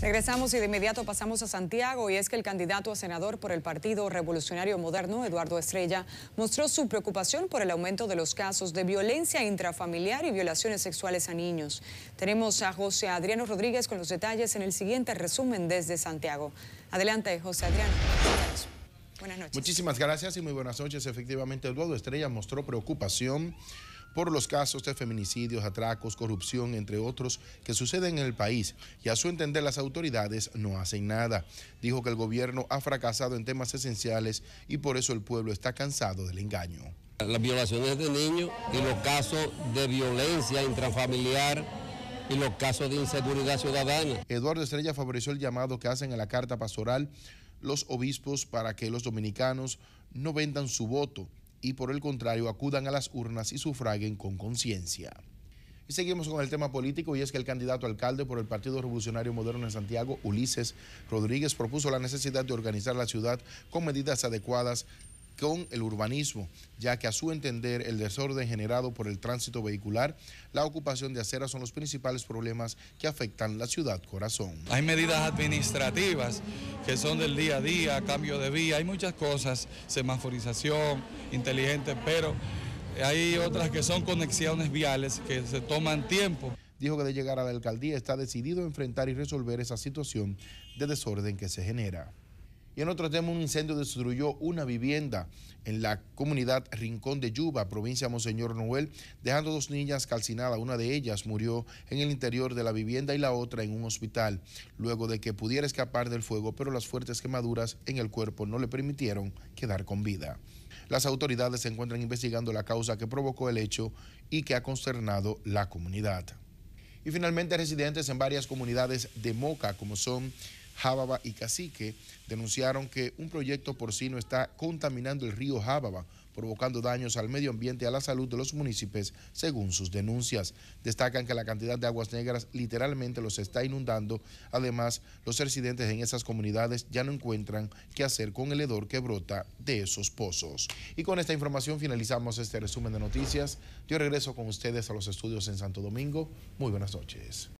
Regresamos y de inmediato pasamos a Santiago y es que el candidato a senador por el Partido Revolucionario Moderno, Eduardo Estrella, mostró su preocupación por el aumento de los casos de violencia intrafamiliar y violaciones sexuales a niños. Tenemos a José Adriano Rodríguez con los detalles en el siguiente resumen desde Santiago. Adelante, José Adriano. Buenas noches. Muchísimas gracias y muy buenas noches. Efectivamente, Eduardo Estrella mostró preocupación por los casos de feminicidios, atracos, corrupción, entre otros, que suceden en el país y a su entender las autoridades no hacen nada. Dijo que el gobierno ha fracasado en temas esenciales y por eso el pueblo está cansado del engaño. Las violaciones de niños y los casos de violencia intrafamiliar y los casos de inseguridad ciudadana. Eduardo Estrella favoreció el llamado que hacen en la carta pastoral los obispos para que los dominicanos no vendan su voto y por el contrario acudan a las urnas y sufraguen con conciencia. Y seguimos con el tema político y es que el candidato alcalde por el Partido Revolucionario Moderno en Santiago, Ulises Rodríguez, propuso la necesidad de organizar la ciudad con medidas adecuadas con el urbanismo, ya que a su entender el desorden generado por el tránsito vehicular, la ocupación de aceras son los principales problemas que afectan la ciudad corazón. Hay medidas administrativas que son del día a día, cambio de vía, hay muchas cosas, semaforización inteligente, pero hay otras que son conexiones viales que se toman tiempo dijo que de llegar a la alcaldía está decidido a enfrentar y resolver esa situación de desorden que se genera. Y en otro tema, un incendio destruyó una vivienda en la comunidad Rincón de Yuba, provincia de Monseñor Noel, dejando dos niñas calcinadas. Una de ellas murió en el interior de la vivienda y la otra en un hospital, luego de que pudiera escapar del fuego, pero las fuertes quemaduras en el cuerpo no le permitieron quedar con vida. Las autoridades se encuentran investigando la causa que provocó el hecho y que ha consternado la comunidad. Y finalmente, residentes en varias comunidades de Moca, como son Jábaba y Cacique denunciaron que un proyecto porcino está contaminando el río Jábaba, provocando daños al medio ambiente y a la salud de los municipios, según sus denuncias. Destacan que la cantidad de aguas negras literalmente los está inundando. Además, los residentes en esas comunidades ya no encuentran qué hacer con el hedor que brota de esos pozos. Y con esta información finalizamos este resumen de noticias. Yo regreso con ustedes a los estudios en Santo Domingo. Muy buenas noches.